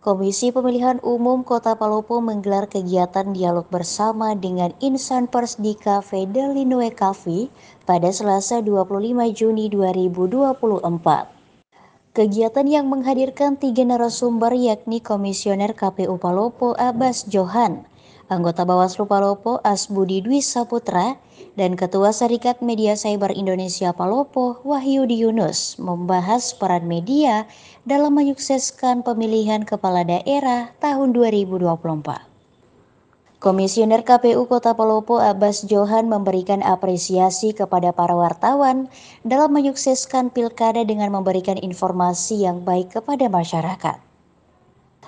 Komisi Pemilihan Umum Kota Palopo menggelar kegiatan dialog bersama dengan insan pers di Cafe Delinue Cafe pada Selasa 25 Juni 2024. Kegiatan yang menghadirkan tiga narasumber yakni Komisioner KPU Palopo Abbas Johan, anggota Bawaslu Palopo Asbudi Dwi Saputra, dan Ketua Serikat Media Cyber Indonesia Palopo Wahyu Yunus membahas peran media dalam menyukseskan pemilihan kepala daerah tahun 2024. Komisioner KPU Kota Palopo Abbas Johan memberikan apresiasi kepada para wartawan dalam menyukseskan pilkada dengan memberikan informasi yang baik kepada masyarakat.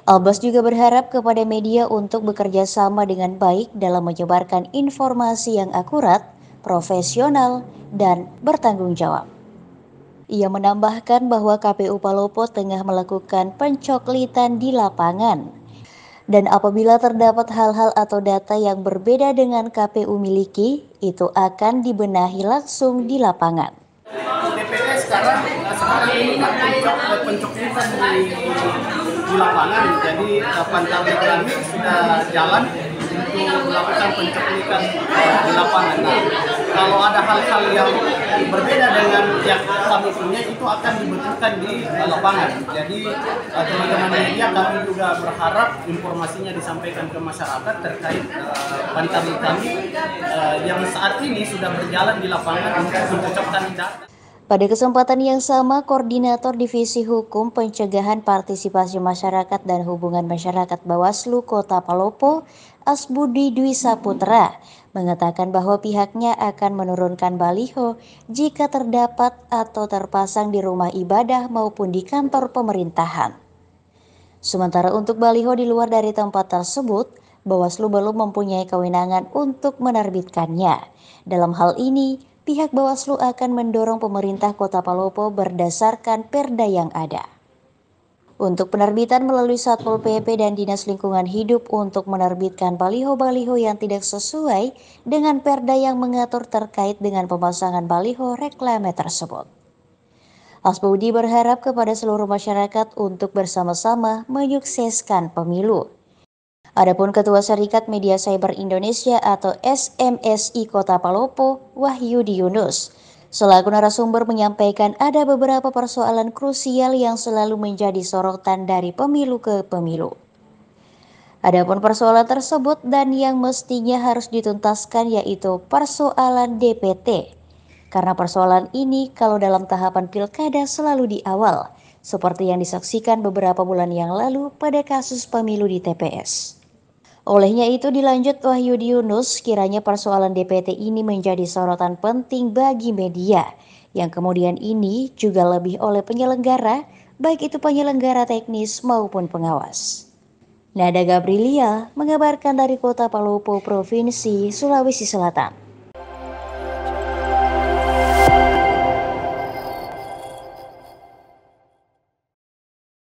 Albas juga berharap kepada media untuk bekerja sama dengan baik dalam menyebarkan informasi yang akurat, profesional, dan bertanggung jawab. Ia menambahkan bahwa KPU Palopo tengah melakukan pencoklitan di lapangan. Dan apabila terdapat hal-hal atau data yang berbeda dengan KPU miliki, itu akan dibenahi langsung di lapangan. sekarang, sekarang ini pencoklitan di di lapangan. Jadi pantang kami sudah jalan untuk melakukan pencernikan eh, di lapangan. Nah, kalau ada hal-hal yang berbeda dengan yang kami punya itu akan dibutuhkan di lapangan. Jadi eh, teman-teman media kami juga berharap informasinya disampaikan ke masyarakat terkait eh, pantang kami yang saat ini sudah berjalan di lapangan untuk mencocokkan data. Pada kesempatan yang sama, Koordinator Divisi Hukum Pencegahan Partisipasi Masyarakat dan Hubungan Masyarakat Bawaslu Kota Palopo, Asbudi Dwi Saputra, mengatakan bahwa pihaknya akan menurunkan baliho jika terdapat atau terpasang di rumah ibadah maupun di kantor pemerintahan. Sementara untuk baliho di luar dari tempat tersebut, Bawaslu belum mempunyai kewenangan untuk menerbitkannya. Dalam hal ini, pihak Bawaslu akan mendorong pemerintah Kota Palopo berdasarkan perda yang ada. Untuk penerbitan melalui Satpol PP dan Dinas Lingkungan Hidup untuk menerbitkan baliho-baliho yang tidak sesuai dengan perda yang mengatur terkait dengan pemasangan baliho reklame tersebut. Asbudi berharap kepada seluruh masyarakat untuk bersama-sama menyukseskan pemilu. Adapun Ketua Serikat Media Cyber Indonesia atau SMSI Kota Palopo, Wahyu Yunus, selaku narasumber menyampaikan ada beberapa persoalan krusial yang selalu menjadi sorotan dari pemilu ke pemilu. Adapun persoalan tersebut dan yang mestinya harus dituntaskan yaitu persoalan DPT. Karena persoalan ini kalau dalam tahapan pilkada selalu di awal, seperti yang disaksikan beberapa bulan yang lalu pada kasus pemilu di TPS. Olehnya itu dilanjut Wahyu Yunus, kiranya persoalan DPT ini menjadi sorotan penting bagi media, yang kemudian ini juga lebih oleh penyelenggara, baik itu penyelenggara teknis maupun pengawas. Nada Gabrielia mengabarkan dari kota Palopo, Provinsi Sulawesi Selatan.